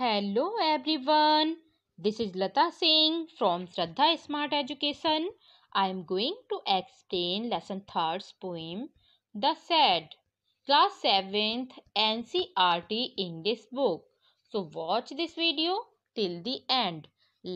Hello everyone this is Lata Singh from Shraddha smart education I am going to explain lesson third poem the shed class seventh NCERT English book so watch this video till the end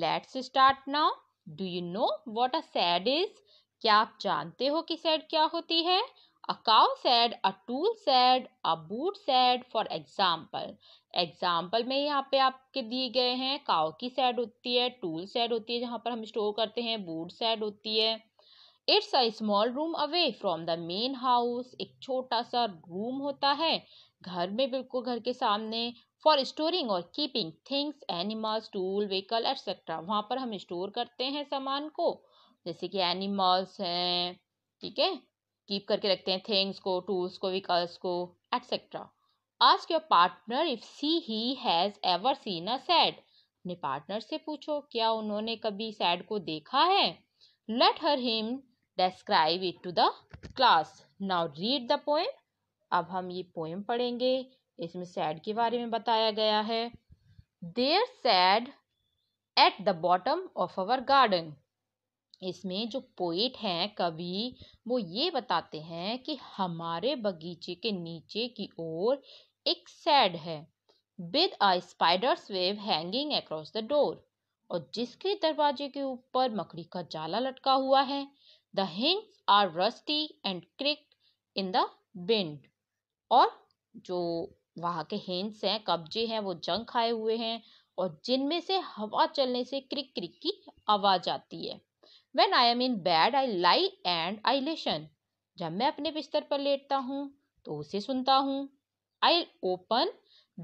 let's start now do you know what a shed is क्या आप जानते हो कि sad क्या होती है A cow said, a tool said, a boot said for example. Example में यहाँ पे आपके दिए गए हैं काव की सैड होती है टूल सैड होती है जहाँ पर हम स्टोर करते हैं बूट सैड होती है it's a small room away from the main house एक छोटा सा रूम होता है घर में बिल्कुल घर के सामने फॉर स्टोरिंग और keeping things animals tool vehicle etcetera वहाँ पर हम स्टोर करते हैं सामान को जैसे कि एनिमल्स हैं ठीक है कीप करके रखते हैं थिंग्स को टूल्स को व्हीकल्स को etcetera ask your partner if she he has ever seen a shed अपने पार्टनर से पूछो क्या उन्होंने कभी सैड को देखा है let her him describe it to the class now read the poem अब हम ये पोएम पढ़ेंगे इसमें सैड के बारे में बताया गया है there shed at the bottom of our garden इसमें जो पोइट हैं कवि वो ये बताते हैं कि हमारे बगीचे के नीचे की ओर एक सैड है with a spider's web hanging across the door और जिसके दरवाजे के ऊपर मकड़ी का जाला लटका हुआ है the hinges are rusty and creak in the wind और जो वहाँ के हिंस हैं कब्जे हैं वो जंग खाए हुए हैं और जिनमें से हवा चलने से क्रिक क्रिक की आवाज आती है when I am in bed I lie and I listen जब मैं अपने बिस्तर पर लेटता हूँ तो उसे सुनता हूँ I open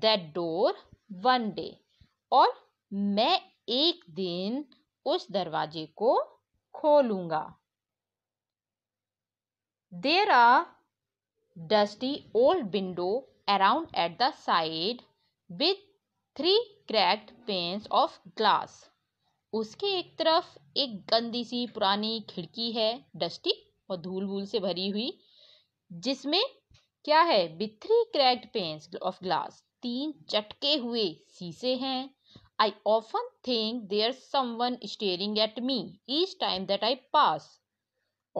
that door one day और मैं एक दिन उस दरवाजे को खोलूंगा there are dusty old window around at the side with three cracked panes of glass उसके एक तरफ एक गंदी सी पुरानी खिड़की है डस्टी और धूल वूल से भरी हुई जिसमें क्या है with cracked panes of glass तीन चटके हुए शीशे हैं I often think there someone staring at me each time that I pass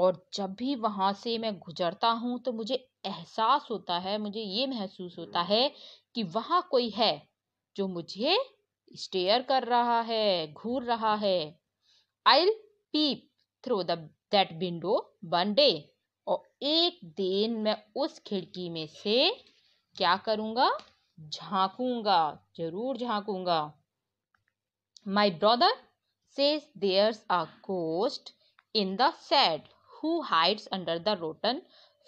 और जब भी वहाँ से मैं गुजरता हूँ तो मुझे एहसास होता है मुझे ये महसूस होता है कि वहाँ कोई है जो मुझे स्टेयर कर रहा है घूर रहा है I peep through that window one day और एक दिन मैं उस खिड़की में से क्या करूँगा झांकूंगा जरूर झांकूंगा my brother says there's a ghost in the shed who hides under the rotten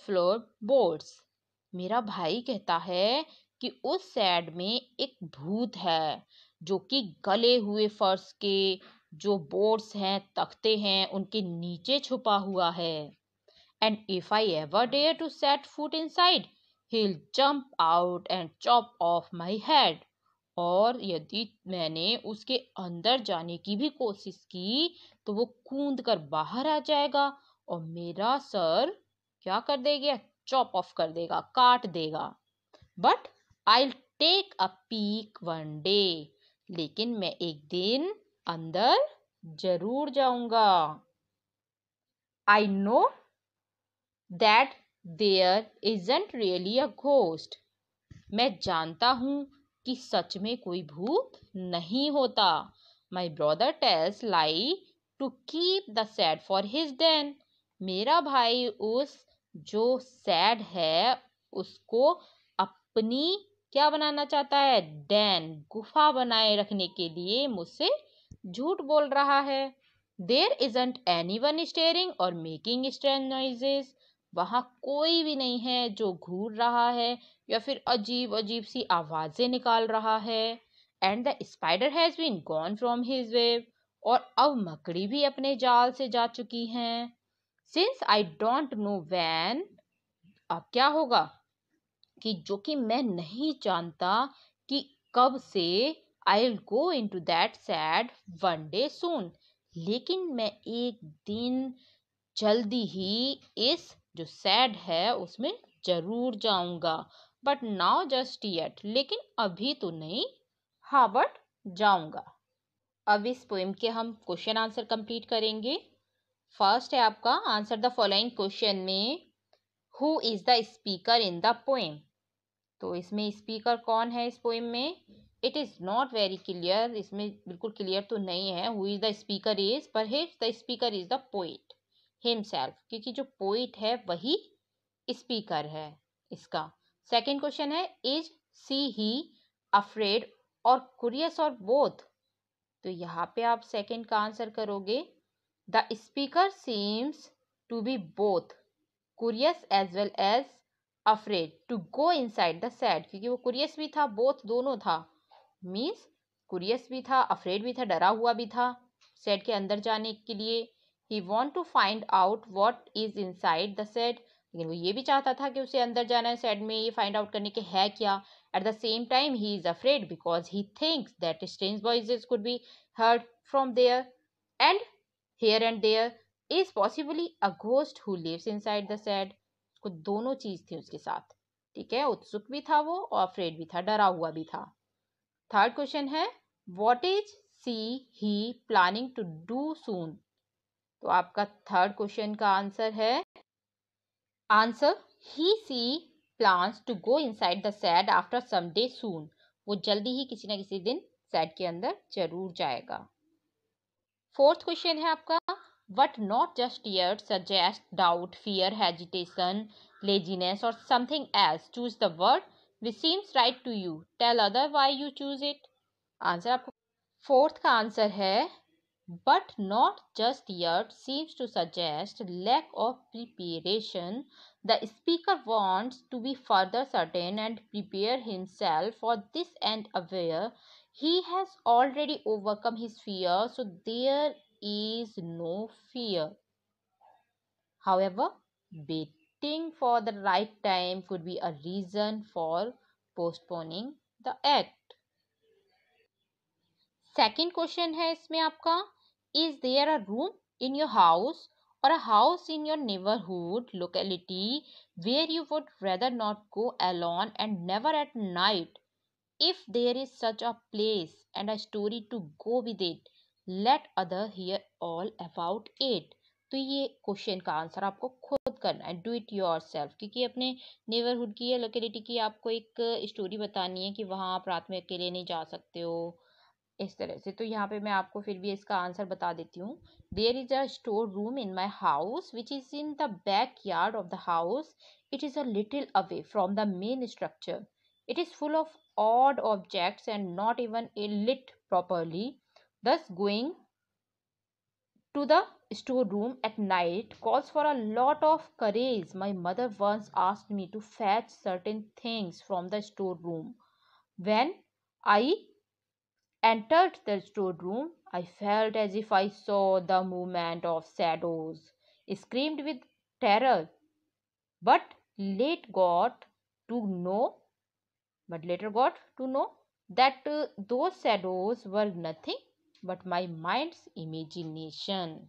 floorboards. मेरा भाई कहता है कि उस सैड में एक भूत है जो कि गले हुए फर्श के जो बोर्ड्स हैं तख्ते हैं उनके नीचे छुपा हुआ है and if I ever dare to set foot side he'll jump out and chop off my head और यदि मैंने उसके अंदर जाने की भी कोशिश की तो वो कूद कर बाहर आ जाएगा और मेरा सर क्या कर देगा चॉप ऑफ कर देगा काट देगा but I take a peek one day लेकिन मैं एक दिन अंदर जरूर जाऊंगा I know that there isn't really a ghost मैं जानता हूँ कि सच में कोई भूत नहीं होता my brother tells lie to keep the shed for his den मेरा भाई उस जो सैड है उसको अपनी क्या बनाना चाहता है डैन गुफा बनाए रखने के लिए मुझसे झूठ बोल रहा है there isn't anyone staring और मेकिंग स्ट्रेन नॉइजेस वहाँ कोई भी नहीं है जो घूर रहा है या फिर अजीब अजीब सी आवाज़ें निकाल रहा है and the spider has been gone from his web और अब मकड़ी भी अपने जाल से जा चुकी हैं since I don't know when अब क्या होगा कि जो कि मैं नहीं जानता कि कब से I will go into that shed one day soon लेकिन मैं एक दिन जल्दी ही इस जो सैड है उसमें जरूर जाऊंगा बट नाउ जस्ट येट लेकिन अभी तो नहीं हाँ बट जाऊंगा अब इस पोएम के हम क्वेश्चन आंसर कंप्लीट करेंगे फर्स्ट है आपका आंसर द फॉलोइंग क्वेश्चन में who is the speaker in the poem तो इसमें स्पीकर कौन है इस पोइम में it is not very clear इसमें बिल्कुल क्लियर तो नहीं है who is the speaker is perhaps the speaker is the poet himself क्योंकि जो पोइट है वही स्पीकर है इसका सेकेंड क्वेश्चन है इज सी ही अफ्रेड और कुरियस और बोथ तो यहाँ पे आप सेकेंड का आंसर करोगे the speaker seems to be both curious as well as afraid to go inside the shed क्योंकि वो कुरियस भी था बोथ दोनों था मीन्स कुरियस भी था अफ्रेड भी था डरा हुआ भी था सेट के अंदर जाने के लिए he want to find out what is inside the shed लेकिन वो ये भी चाहता था कि उसे अंदर जाना है सेट में ये फाइंड आउट करने के है क्या at the same time he is afraid because he thinks that strange voice could be heard from there and here and there is possibly a ghost who lives inside the shed उसको दोनों चीज थी उसके साथ ठीक है उत्सुक भी था वो और अफ्रेड भी था डरा हुआ भी था थर्ड क्वेश्चन है what is she he planning to do soon तो आपका थर्ड क्वेश्चन का आंसर है answer he she plan to go inside the shed after some day soon वो जल्दी ही किसी ना किसी दिन सैड के अंदर जरूर जाएगा फोर्थ क्वेश्चन है आपका but not just yet suggests doubt fear hesitation laziness or something else choose the word which seems right to you tell other why you choose it answer fourth ka answer hai but not just yet seems to suggest lack of preparation the speaker wants to be further certain and prepare himself for this and aware he has already overcome his fear so there is no fear. However, waiting for the right time could be a reason for postponing the act. Second question is, is there a room in your house or a house in your neighborhood locality where you would rather not go alone and never at night? If there is such a place and a story to go with it, let other hear all about it तो ये question का answer आपको खुद करना है do it your self क्योंकि अपने neighbourhood की या लोकेलिटी की आपको एक स्टोरी बतानी है कि वहाँ आप रात में अकेले नहीं जा सकते हो इस तरह से तो यहाँ पे मैं आपको फिर भी इसका आंसर बता देती हूँ there is a store room in my house which is in the back yard of the house it is a little away from the main structure it is full of odd objects and not even a lit properly Thus, going to the storeroom at night calls for a lot of courage. My mother once asked me to fetch certain things from the storeroom. When I entered the storeroom, I felt as if I saw the movement of shadows, I screamed with terror, but late got to know, but later got to know that uh, those shadows were nothing but my mind's imagination.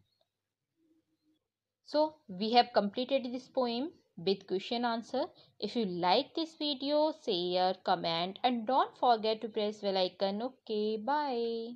So we have completed this poem with question answer. If you like this video, share, comment and don't forget to press bell icon. Okay, bye.